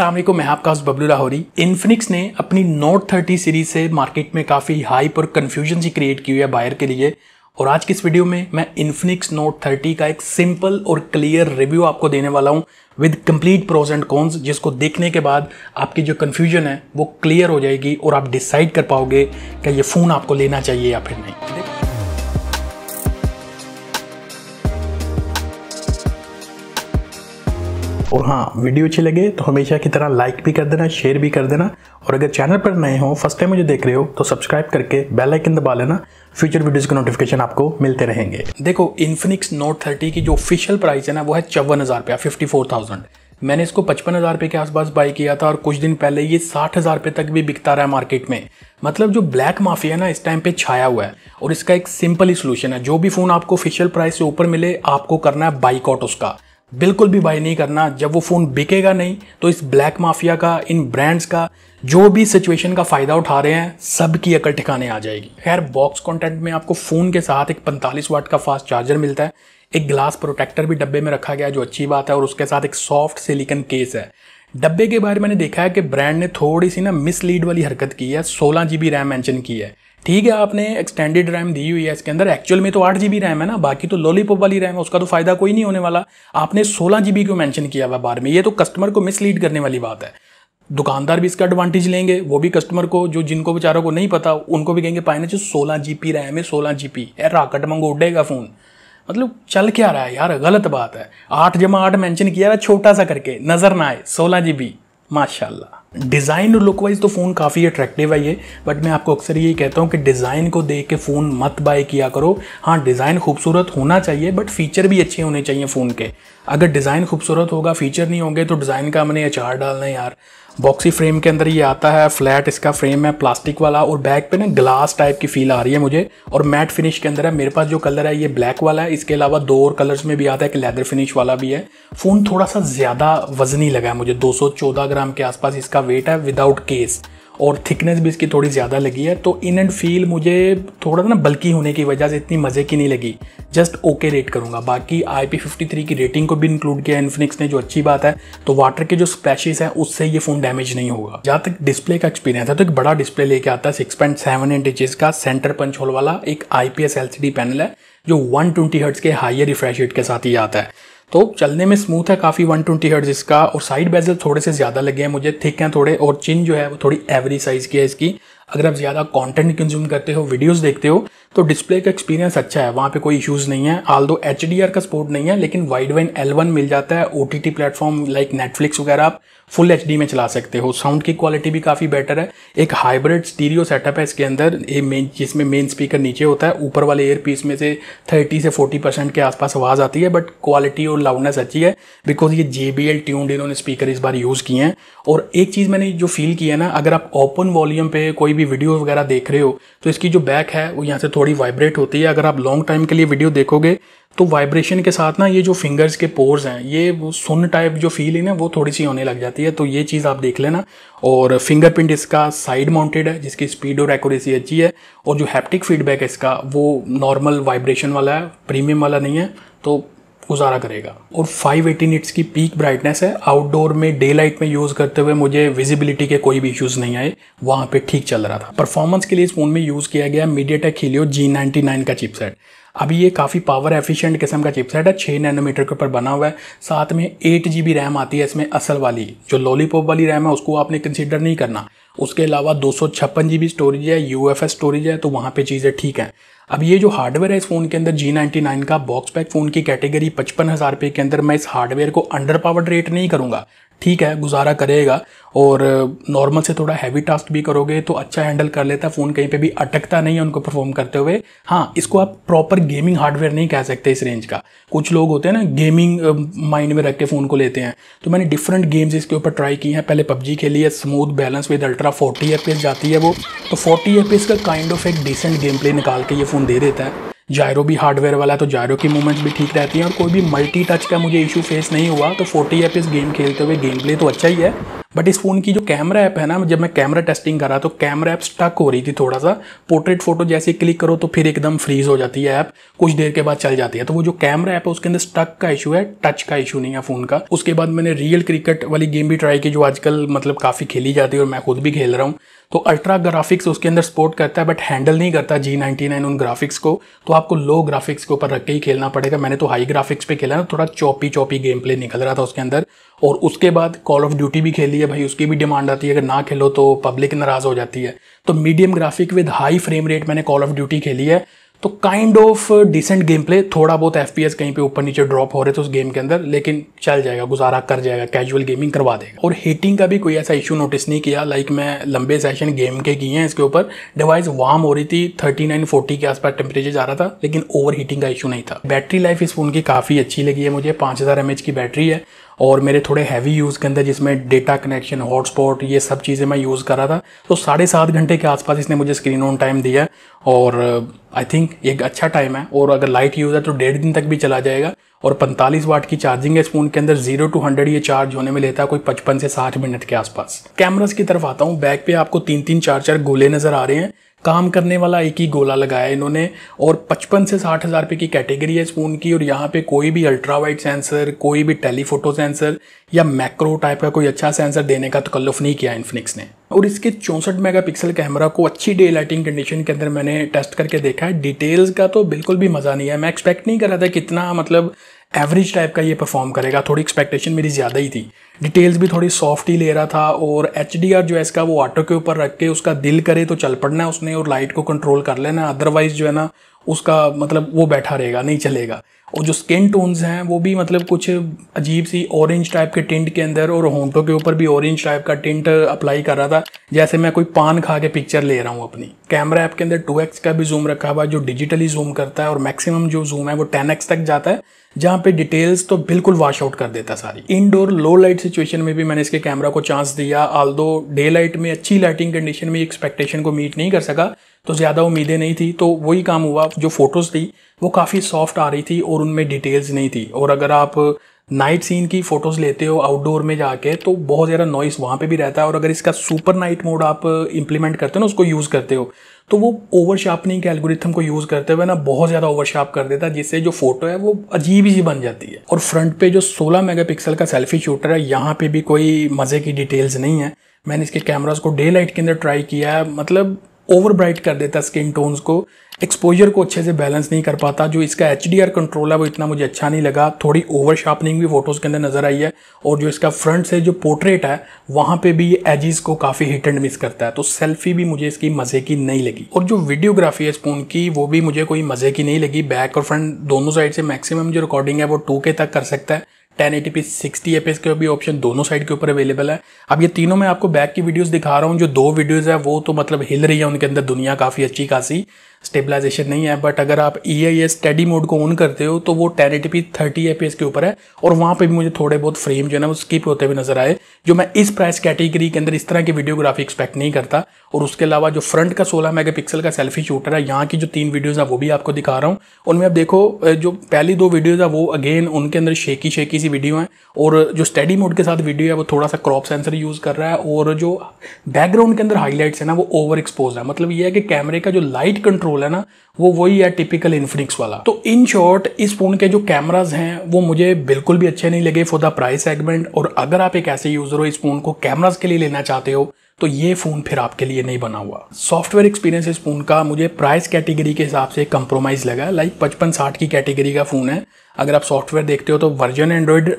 असलम मैं आपका बबलू लाहौरी इन्फिनिक्स ने अपनी नोट थर्टी सीरीज से मार्केट में काफ़ी हाइप और कन्फ्यूजन सी क्रिएट की हुई है बायर के लिए और आज की इस वीडियो में मैं इन्फिनिक्स नोट थर्टी का एक सिंपल और क्लियर रिव्यू आपको देने वाला हूँ with complete pros and cons जिसको देखने के बाद आपकी जो कन्फ्यूजन है वो क्लियर हो जाएगी और आप डिसाइड कर पाओगे कि ये फ़ोन आपको लेना चाहिए या फिर नहीं और हाँ वीडियो अच्छी लगे तो हमेशा की तरह लाइक भी कर देना शेयर भी कर देना और अगर चैनल पर नए हो फर्स्ट टाइम मुझे देख रहे हो तो सब्सक्राइब करके बेल आइकन दबा लेना फ्यूचर वीडियोज़ के नोटिफिकेशन आपको मिलते रहेंगे देखो इन्फिनिक्स नोट थर्टी की जो ऑफिशियल प्राइस है ना वो है चौवन हज़ार रुपया फिफ्टी फोर थाउजेंड मैंने इसको पचपन हज़ार रुपये के आसपास बाई किया था और कुछ दिन पहले ये साठ हज़ार रुपये तक भी बिकता रहा मार्केट में मतलब जो ब्लैक माफिया है ना इस टाइम पे छाया हुआ है और इसका एक सिंपल ही सोल्यूशन है जो भी फ़ोन आपको ऑफिशियल प्राइस से ऊपर मिले आपको करना है बाइकआउट उसका बिल्कुल भी बाई नहीं करना जब वो फ़ोन बिकेगा नहीं तो इस ब्लैक माफिया का इन ब्रांड्स का जो भी सिचुएशन का फ़ायदा उठा रहे हैं सब की अकल ठिकाने आ जाएगी खैर बॉक्स कंटेंट में आपको फ़ोन के साथ एक 45 वाट का फास्ट चार्जर मिलता है एक ग्लास प्रोटेक्टर भी डब्बे में रखा गया जो अच्छी बात है और उसके साथ एक सॉफ्ट सिलिकन केस है डब्बे के बारे में मैंने देखा है कि ब्रांड ने थोड़ी सी ना मिसलीड वाली हरकत की है सोलह जी बी रैम मैंशन की है ठीक है आपने एक्सटेंडेड रैम दी हुई है इसके अंदर एक्चुअल में तो आठ जी रैम है ना बाकी तो लॉलीपॉप वाली रैम है उसका तो फायदा कोई नहीं होने वाला आपने सोलह जी क्यों मैंशन किया हुआ बार में ये तो कस्टमर को मिसलीड करने वाली बात है दुकानदार भी इसका एडवांटेज लेंगे वो भी कस्टमर को जो जिनको बेचारों को नहीं पता उनको भी कहेंगे पाए ना जो सोलह जी पी रैम है सोलह जी पी राकट मंगो उडेगा फ़ोन मतलब चल क्या रहा है यार गलत बात है आठ जमा आठ मैंशन किया छोटा सा करके नज़र ना आए सोलह जी बी माशाला डिज़ाइन और लुक वाइज तो फ़ोन काफ़ी अट्रैक्टिव है ये बट मैं आपको अक्सर यही कहता हूँ कि डिज़ाइन को देख के फ़ोन मत बाय किया करो हाँ डिज़ाइन खूबसूरत होना चाहिए बट फीचर भी अच्छे होने चाहिए फ़ोन के अगर डिज़ाइन खूबसूरत होगा फीचर नहीं होंगे तो डिज़ाइन का मैंने अचार डालना है यार बॉक्सी फ्रेम के अंदर ये आता है फ्लैट इसका फ्रेम है प्लास्टिक वाला और बैक पे ना ग्लास टाइप की फील आ रही है मुझे और मैट फिनिश के अंदर है मेरे पास जो कलर है ये ब्लैक वाला है इसके अलावा दो और कलर्स में भी आता है एक लेदर फिनिश वाला भी है फ़ोन थोड़ा सा ज़्यादा वजनी लगा है मुझे दो ग्राम के आसपास इसका वेट है विदाउट केस और थिकनेस भी इसकी थोड़ी ज़्यादा लगी है तो इन एंड फील मुझे थोड़ा ना बल्कि होने की वजह से इतनी मज़े की नहीं लगी जस्ट ओके रेट करूँगा बाकी आई पी फिफ्टी थ्री की रेटिंग को भी इंक्लूड किया इन्फिनिक्स ने जो अच्छी बात है तो वाटर के जो स्प्लैशेस हैं उससे ये फ़ोन डैमेज नहीं होगा जहाँ तक डिस्प्ले का एक्सपीरियंस है तो एक बड़ा डिस्प्ले लेके आता है सिक्स पॉइंट सेवन इंट इंचज का सेंटर पंच होल वाला एक I P S L C D panel है जो वन ट्वेंटी हर्ट्स के हाइयर रिफ्रेश रेट के साथ ही आता है तो चलने में स्मूथ है काफ़ी 120 ट्वेंटी इसका और साइड बेजल थोड़े से ज़्यादा लगे हैं मुझे थिक हैं थोड़े और चिन जो है वो थोड़ी एवरेज साइज़ की है इसकी अगर आप ज़्यादा कंटेंट कंज्यूम करते हो वीडियोस देखते हो तो डिस्प्ले का एक्सपीरियंस अच्छा है वहाँ पे कोई इश्यूज नहीं है आल दो एच का सपोर्ट नहीं है लेकिन वाइड वाइन एल मिल जाता है O T T platform like Netflix वगैरह आप फुल एच में चला सकते हो साउंड की क्वालिटी भी काफ़ी बेटर है एक हाइब्रिड स्टीरियो सेटअप है इसके अंदर ये मेन जिसमें मेन स्पीकर नीचे होता है ऊपर वाले एयर पीस में से थर्टी से फोर्टी परसेंट के आसपास आवाज़ आती है बट क्वालिटी और लाउडनेस अच्छी है बिकॉज ये जे बी एल ट्यून्ड इन्होंने स्पीकर इस बार यूज़ किए हैं और एक चीज़ मैंने जो फील की है ना अगर आप ओपन वॉल्यूम पे कोई कोई भी वीडियो वगैरह देख रहे हो तो इसकी जो बैक है वो यहाँ से थोड़ी वाइब्रेट होती है अगर आप लॉन्ग टाइम के लिए वीडियो देखोगे तो वाइब्रेशन के साथ ना ये जो फिंगर्स के पोर्स हैं ये वो सुन टाइप जो फील है ना वो थोड़ी सी होने लग जाती है तो ये चीज़ आप देख लेना और फिंगरप्रिंट इसका साइड माउंटेड है जिसकी स्पीड और एक्यूरेसी अच्छी है और जो हैप्टिक फीडबैक है इसका वो नॉर्मल वाइब्रेशन वाला है प्रीमियम वाला नहीं है तो गुजारा करेगा और 518 एटी निट्स की पीक ब्राइटनेस है आउटडोर में डे लाइट में यूज़ करते हुए मुझे विजिबिलिटी के कोई भी इश्यूज नहीं आए वहाँ पे ठीक चल रहा था परफॉर्मेंस के लिए इस फ़ोन में यूज़ किया गया MediaTek Helio G nine का चिपसेट अभी ये काफ़ी पावर एफिशिएंट किस्म का चिपसेट है छः नैनोमीटर के ऊपर बना हुआ है साथ में एट जी रैम आती है इसमें असल वाली जो लॉलीपॉप वाली रैम है उसको आपने कंसिडर नहीं करना उसके अलावा दो सौ स्टोरेज है यू स्टोरेज है तो वहाँ पर चीज़ें ठीक हैं अब ये जो हार्डवेयर है इस फ़ोन के अंदर जी नाइन का बॉक्स पैक फ़ोन की कैटेगरी पचपन हज़ार रुपये के अंदर मैं इस हार्डवेयर को अंडर पावर्ड रेट नहीं करूँगा ठीक है गुजारा करेगा और नॉर्मल से थोड़ा हैवी टास्क भी करोगे तो अच्छा हैंडल कर लेता फ़ोन कहीं पे भी अटकता नहीं है उनको परफॉर्म करते हुए हाँ इसको आप प्रॉपर गेमिंग हार्डवेयर नहीं कह सकते इस रेंज का कुछ लोग होते हैं ना गेमिंग माइंड में रख के फ़ोन को लेते हैं तो मैंने डिफरेंट गेम्स इसके ऊपर ट्राई की हैं पहले पबजी खेली है smooth balance with ultra forty F जाती है वो तो फोर्टी एफ का काइंड ऑफ एक डिसेंट गेम प्ले निकाल के ये फ़ोन दे देता है जायरो भी हार्डवेयर वाला है तो जायरो की मूवमेंट्स भी ठीक रहती हैं और कोई भी मल्टी टच का मुझे इशू फेस नहीं हुआ तो फोर्टी एफ इस गेम खेलते हुए गेम प्ले तो अच्छा ही है बट इस फ़ोन की जो कैमरा ऐप है ना जब मैं कैमरा टेस्टिंग कर रहा तो कैमरा ऐप स्टक हो रही थी थोड़ा सा पोर्ट्रेट फोटो जैसे क्लिक करो तो फिर एकदम फ्रीज हो जाती है ऐप कुछ देर के बाद चल जाती है तो वो जो कैमरा ऐप है उसके अंदर स्टक का इशू है टच का इशू नहीं है फ़ोन का उसके बाद मैंने रियल क्रिकेट वाली गेम भी ट्राई की जो आजकल मतलब काफ़ी खेली जाती है और मैं खुद भी खेल रहा हूँ तो अल्ट्रा ग्राफिक्स उसके अंदर सपोर्ट करता है बट हैंडल नहीं करता जी नाइन्टी नाइन उन ग्राफिक्स को तो आपको लो ग्राफिक्स के ऊपर रख के ही खेलना पड़ेगा मैंने तो हाई ग्राफिक्स पे खेला ना थोड़ा चौपी चौपी गेम प्ले निकल रहा था उसके अंदर और उसके बाद कॉल ऑफ ड्यूटी भी खेली है भाई उसकी भी डिमांड आती है अगर ना खेलो तो पब्लिक नाराज़ हो जाती है तो medium graphic with high frame rate मैंने कॉल ऑफ ड्यूटी खेली है तो kind of decent game play थोड़ा बहुत एफ कहीं पे ऊपर नीचे ड्रॉप हो रहे थे उस गेम के अंदर लेकिन चल जाएगा गुजारा कर जाएगा कैजुअल गेमिंग करवा देगा और हीटिंग का भी कोई ऐसा इशू नोटिस नहीं किया लाइक मैं लंबे सेशन गेम के किए हैं इसके ऊपर डिवाइस वार्म हो रही थी थर्टी नाइन फोर्टी के आसपास टेम्परेचर जा रहा था लेकिन ओवर हीटिंग का इशू नहीं था बैटरी लाइफ इस फोन की काफ़ी अच्छी लगी है मुझे पाँच हज़ार की बैटरी है और मेरे थोड़े हैवी यूज़ के अंदर जिसमें डेटा कनेक्शन हॉटस्पॉट ये सब चीज़ें मैं यूज़ कर रहा था तो साढ़े सात घंटे के आसपास इसने मुझे स्क्रीन ऑन टाइम दिया और आई uh, थिंक एक अच्छा टाइम है और अगर लाइट यूज़ है तो डेढ़ दिन तक भी चला जाएगा और 45 वाट की चार्जिंग है इस फ़ोन के अंदर जीरो टू हंड्रेड ये चार्ज होने में लेता है कोई 55 से 60 मिनट के आसपास कैमरास की तरफ आता हूँ बैक पे आपको तीन तीन चार चार गोले नज़र आ रहे हैं काम करने वाला एक ही गोला लगाया इन्होंने और 55 से साठ हज़ार रुपये की कैटेगरी है इस फ़ोन की और यहाँ पे कोई भी अल्ट्रा वाइड सेंसर कोई भी टेलीफोटो सेंसर या मैक्रो टाइप का कोई अच्छा सेंसर देने का तकल्फ नहीं किया इन्फिनिक्स ने और इसके चौंसठ मेगापिक्सल कैमरा को अच्छी डे लाइटिंग कंडीशन के अंदर मैंने टेस्ट करके देखा है डिटेल्स का तो बिल्कुल भी मज़ा नहीं है मैं एक्सपेक्ट नहीं कर रहा था कितना मतलब एवरेज टाइप का ये परफॉर्म करेगा थोड़ी एक्सपेक्टेशन मेरी ज़्यादा ही थी डिटेल्स भी थोड़ी सॉफ्ट ही ले रहा था और एच जो है इसका वो ऑटो के ऊपर रख के उसका दिल करे तो चल पड़ना है उसने और लाइट को कंट्रोल कर लेना अदरवाइज जो है ना उसका मतलब वो बैठा रहेगा नहीं चलेगा और जो स्किन टोन्स हैं वो भी मतलब कुछ अजीब सी ऑरेंज टाइप के टिंट के अंदर और होंटों के ऊपर भी ऑरेंज टाइप का टिंट अप्लाई कर रहा था जैसे मैं कोई पान खा के पिक्चर ले रहा हूँ अपनी कैमरा ऐप के अंदर 2x का भी जूम रखा हुआ है जो डिजिटली जूम करता है और मैक्सिमम जो जूम है वो टेन तक जाता है जहाँ पे डिटेल्स तो बिल्कुल वॉश आउट कर देता है सारी इनडोर लो लाइट सिचुएशन में भी मैंने इसके कैमरा को चांस दिया आल दो डे लाइट में अच्छी लाइटिंग कंडीशन में एक्सपेक्टेशन को मीट नहीं कर सका तो ज़्यादा उम्मीदें नहीं थी तो वही काम हुआ जो फ़ोटोज़ थी वो काफ़ी सॉफ्ट आ रही थी और उनमें डिटेल्स नहीं थी और अगर आप नाइट सीन की फ़ोटोज़ लेते हो आउटडोर में जाके तो बहुत ज़्यादा नॉइस वहाँ पे भी रहता है और अगर इसका सुपर नाइट मोड आप इंप्लीमेंट uh, करते हो ना उसको यूज़ करते हो तो वो ओवर शार्पनिंग के एल्गोरिथम को यूज़ करते हुए ना बहुत ज़्यादा ओवर शार्प कर देता है जिससे जो फोटो है वो अजीब ही बन जाती है और फ्रंट पे जो 16 मेगापिक्सल का सेल्फी शूटर है यहाँ पे भी कोई मज़े की डिटेल्स नहीं है मैंने इसके कैमराज को डे लाइट के अंदर ट्राई किया है मतलब ओवर ब्राइट कर देता है स्किन टोन्स को एक्सपोजर को अच्छे से बैलेंस नहीं कर पाता जो इसका एच कंट्रोल है वो इतना मुझे अच्छा नहीं लगा थोड़ी ओवर शार्पनिंग भी फोटोज़ के अंदर नज़र आई है और जो इसका फ्रंट से जो पोर्ट्रेट है वहाँ पे भी ये एजिस को काफ़ी हिट एंड मिस करता है तो सेल्फी भी मुझे इसकी मज़े की नहीं लगी और जो वीडियोग्राफी है इस फोन की वो भी मुझे कोई मज़े की नहीं लगी बैक और फ्रंट दोनों साइड से मैक्सिमम जो रिकॉर्डिंग है वो टू तक कर सकता है ten eighty P sixty F के भी ऑप्शन दोनों साइड के ऊपर अवेलेबल है अब ये तीनों मैं आपको बैक की वीडियोस दिखा रहा हूँ जो दो वीडियोस है वो तो मतलब हिल रही है उनके अंदर दुनिया काफ़ी अच्छी खासी स्टेबलाइजेशन नहीं है बट अगर आप E I S steady mode को ऑन करते हो तो वो ten eighty P thirty F के ऊपर है और वहाँ पे भी मुझे थोड़े बहुत फ्रेम जो है ना वो स्किप होते हुए नजर आए जो मैं इस प्राइस कैटेगरी के अंदर इस तरह की वीडियोग्राफी एक्सपेक्ट नहीं करता और उसके अलावा जो फ्रंट का सोलह पिक्सल का सेल्फी शूटर है यहाँ की जो तीन वीडियोज़ हैं वो भी आपको दिखा रहा हूँ उनमें आप देखो जो पहली दो वीडियोज़ है वो अगेन उनके अंदर शेकी शेकी सी वीडियो हैं और जो स्टडी मोड के साथ वीडियो है वो थोड़ा सा क्रॉप सेंसर यूज़ कर रहा है और जो बैकग्राउंड के अंदर हाईलाइट्स है ना वो ओवर एक्सपोज है मतलब ये है कि कैमरे का जो लाइट कंट्रोल बोला ना वो वही है टिपिकल इन्फ्लिक्स वाला तो इन शॉर्ट इस फ़ोन के जो कैमराज हैं वो मुझे बिल्कुल भी अच्छे नहीं लगे फॉर द प्राइस सेगमेंट और अगर आप एक ऐसे यूज़र हो इस फ़ोन को कैमराज के लिए लेना चाहते हो तो ये फ़ोन फिर आपके लिए नहीं बना हुआ सॉफ्टवेयर एक्सपीरियंस इस फ़ोन का मुझे प्राइस कैटेगरी के हिसाब से कंप्रोमाइज़ लगा लाइक पचपन साठ की कैटेगरी का फ़ोन है अगर आप सॉफ्टवेयर देखते हो तो वर्जन एंड्रॉयड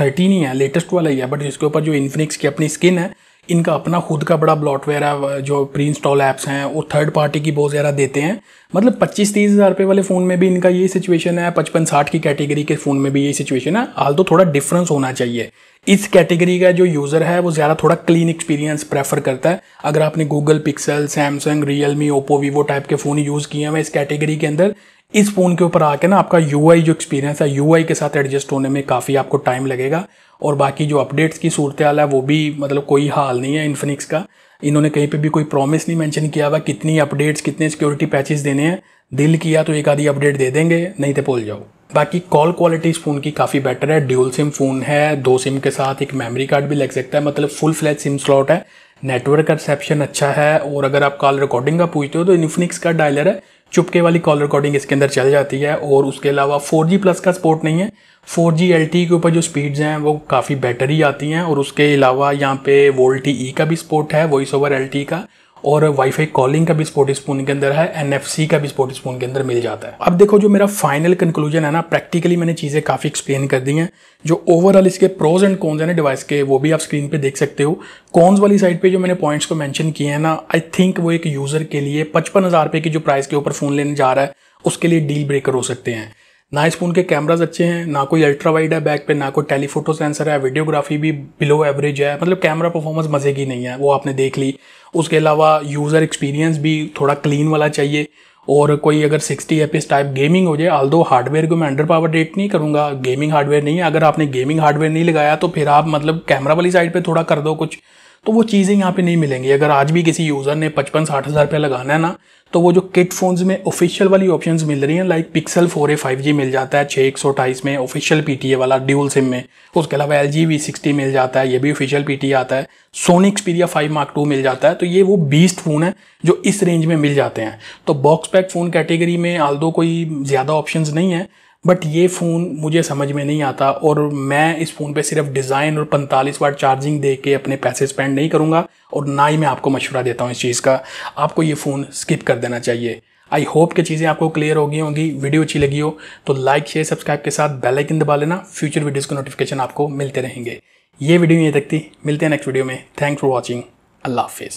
थर्टीन ही है लेटेस्ट वाला ही है बट इसके ऊपर जो इन्फिनिक्स की अपनी स्किन है इनका अपना खुद का बड़ा ब्लॉटवेयर है जो प्री इंस्टॉल ऐप्स हैं वो थर्ड पार्टी की बहुत ज़्यादा देते हैं मतलब पच्चीस तीस हज़ार रुपये वाले फ़ोन में भी इनका यही सिचुएशन है पचपन साठ की कैटेगरी के फ़ोन में भी यही सिचुएशन है हाल तो थोड़ा डिफरेंस होना चाहिए इस कैटेगरी का जो यूज़र है वो ज़्यादा थोड़ा क्लीन एक्सपीरियंस प्रेफर करता है अगर आपने Google Pixel Samsung Realme Oppo Vivo type के फ़ोन यूज़ किए हैं इस कैटेगरी के अंदर इस फ़ोन के ऊपर आके ना आपका यू जो एक्सपीरियंस है यू के साथ एडजस्ट होने में काफ़ी आपको टाइम लगेगा और बाकी जो अपडेट्स की सूरत हाल है वो भी मतलब कोई हाल नहीं है इन्फिनिक्स का इन्होंने कहीं पे भी कोई प्रॉमिस नहीं मेंशन किया हुआ कितनी अपडेट्स कितने सिक्योरिटी पैचेस देने हैं दिल किया तो एक आधी अपडेट दे देंगे नहीं तो भूल जाओ बाकी कॉल क्वालिटी इस फ़ोन की काफ़ी बेटर है ड्यूल सिम फ़ोन है दो सिम के साथ एक मेमोरी कार्ड भी लग सकता है मतलब फुल फ्लैट सिम स्लॉट है नेटवर्क का रिसेप्शन अच्छा है और अगर आप कॉल रिकॉर्डिंग का पूछते हो तो इन्फिनिक्स का डायलर है चुपके वाली कॉल रिकॉर्डिंग इसके अंदर चल जाती है और उसके अलावा 4G प्लस का सपोर्ट नहीं है 4G LTE के ऊपर जो स्पीड्स हैं वो काफ़ी बेटर ही आती हैं और उसके अलावा यहाँ पे वोल्टी ई e का भी सपोर्ट है वॉइस ओवर एल का और वाईफाई कॉलिंग का भी स्पोर्ट स्पून के अंदर है एनएफसी का भी स्पोर्ट स्पून के अंदर मिल जाता है अब देखो जो मेरा फाइनल कंक्लूजन है ना प्रैक्टिकली मैंने चीज़ें काफ़ी एक्सप्लेन कर दी हैं जो ओवरऑल इसके प्रोज एंड कॉन्स हैं ना डिवाइस के वो भी आप स्क्रीन पे देख सकते हो कॉन्स वाली साइड पे जो मैंने पॉइंट्स को मैंशन किए हैं ना आई थिंक वो एक यूज़र के लिए पचपन हज़ार रुपये की जो प्राइस के ऊपर फ़ोन लेने जा रहा है उसके लिए डील ब्रेकर हो सकते हैं ना इस फ़ोन के कैमराज अच्छे हैं ना कोई अल्ट्रा वाइड है बैक पे ना कोई टेलीफोटो सेंसर है वीडियोग्राफी भी बिलो एवरेज है मतलब कैमरा परफॉर्मेंस मज़े की नहीं है वो आपने देख ली उसके अलावा यूज़र एक्सपीरियंस भी थोड़ा क्लीन वाला चाहिए और कोई अगर 60 एपिस टाइप गेमिंग हो जाए आल दो हार्डवेयर को मैं अंडर पावर डेट नहीं करूँगा गेमिंग हार्डवेयर नहीं है अगर आपने गेमिंग हार्डवेयर नहीं लगाया तो फिर आप मतलब कैमरा वाली साइड पर थोड़ा कर दो कुछ तो वो चीज़ें यहाँ पे नहीं मिलेंगी अगर आज भी किसी यूज़र ने पचपन साठ हज़ार रुपया लगाना है ना तो वो जो किट फ़ोन्स में ऑफिशियल वाली ऑप्शंस मिल रही हैं like Pixel four A five G मिल जाता है छः एक सौ अठाईस में ऑफिशियल पी टी ए वाला ड्यूल सिम में उसके अलावा एल जी वी सिक्सटी मिल जाता है ये भी ऑफिशियल पी टी ए आता है Sony Xperia five mark two मिल जाता है तो ये वो बीस्ट फ़ोन है जो इस रेंज में मिल जाते हैं तो बॉक्स पैक फ़ोन कैटेगरी में आल दो कोई ज़्यादा ऑप्शन नहीं है बट ये फ़ोन मुझे समझ में नहीं आता और मैं इस फ़ोन पे सिर्फ डिज़ाइन और पैंतालीस वाट चार्जिंग दे के अपने पैसे स्पेंड नहीं करूँगा और ना ही मैं आपको मशवरा देता हूँ इस चीज़ का आपको ये फ़ोन स्किप कर देना चाहिए आई होप कि चीज़ें आपको क्लियर हो गई होंगी वीडियो अच्छी लगी हो तो लाइक शेयर सब्सक्राइब के साथ बेल आइकन दबा लेना फ्यूचर वीडियोज़ के नोटिफिकेशन आपको मिलते रहेंगे ये वीडियो ये तक थी मिलते हैं नेक्स्ट वीडियो में थैंक फॉर वॉचिंग अल्लाह हाफिज़